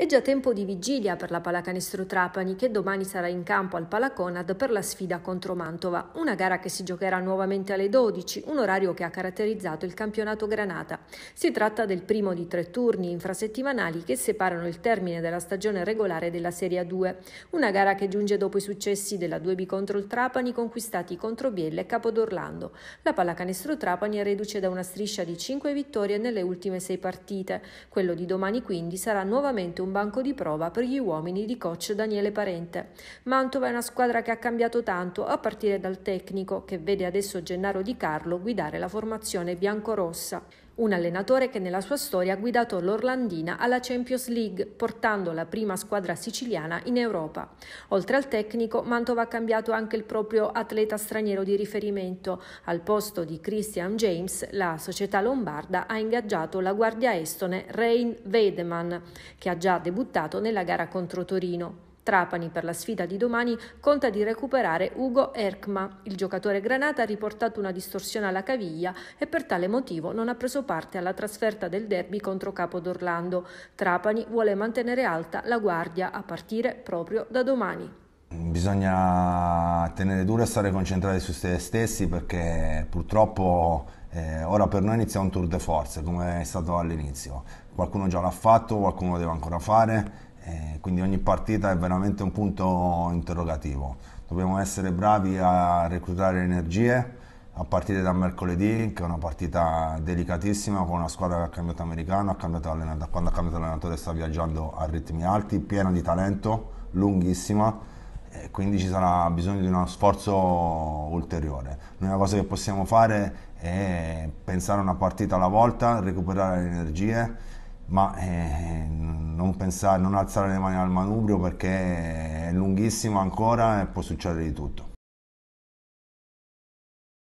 È già tempo di vigilia per la pallacanestro Trapani che domani sarà in campo al Palaconad per la sfida contro Mantova, una gara che si giocherà nuovamente alle 12, un orario che ha caratterizzato il campionato Granata. Si tratta del primo di tre turni infrasettimanali che separano il termine della stagione regolare della Serie 2, una gara che giunge dopo i successi della 2B contro il Trapani conquistati contro Biella e Capodorlando. La pallacanestro Trapani è reduce da una striscia di 5 vittorie nelle ultime 6 partite. Quello di domani quindi sarà nuovamente un un banco di prova per gli uomini di coach Daniele Parente. Mantova è una squadra che ha cambiato tanto, a partire dal tecnico, che vede adesso Gennaro Di Carlo guidare la formazione biancorossa un allenatore che nella sua storia ha guidato l'Orlandina alla Champions League, portando la prima squadra siciliana in Europa. Oltre al tecnico, Mantova ha cambiato anche il proprio atleta straniero di riferimento. Al posto di Christian James, la società lombarda ha ingaggiato la guardia estone Rein Wedeman, che ha già debuttato nella gara contro Torino. Trapani per la sfida di domani conta di recuperare Ugo Erkma. Il giocatore granata ha riportato una distorsione alla caviglia e per tale motivo non ha preso parte alla trasferta del derby contro Capo d'Orlando. Trapani vuole mantenere alta la guardia a partire proprio da domani. Bisogna tenere duro e stare concentrati su se stessi perché purtroppo eh, ora per noi inizia un tour de force come è stato all'inizio. Qualcuno già l'ha fatto, qualcuno lo deve ancora fare eh, quindi ogni partita è veramente un punto interrogativo. Dobbiamo essere bravi a reclutare energie a partire da mercoledì, che è una partita delicatissima con una squadra che ha cambiato americano, ha cambiato da quando ha cambiato allenatore sta viaggiando a ritmi alti, piena di talento, lunghissima quindi ci sarà bisogno di uno sforzo ulteriore. L'unica cosa che possiamo fare è pensare a una partita alla volta, recuperare le energie, ma eh, non, pensare, non alzare le mani al manubrio perché è lunghissimo ancora e può succedere di tutto.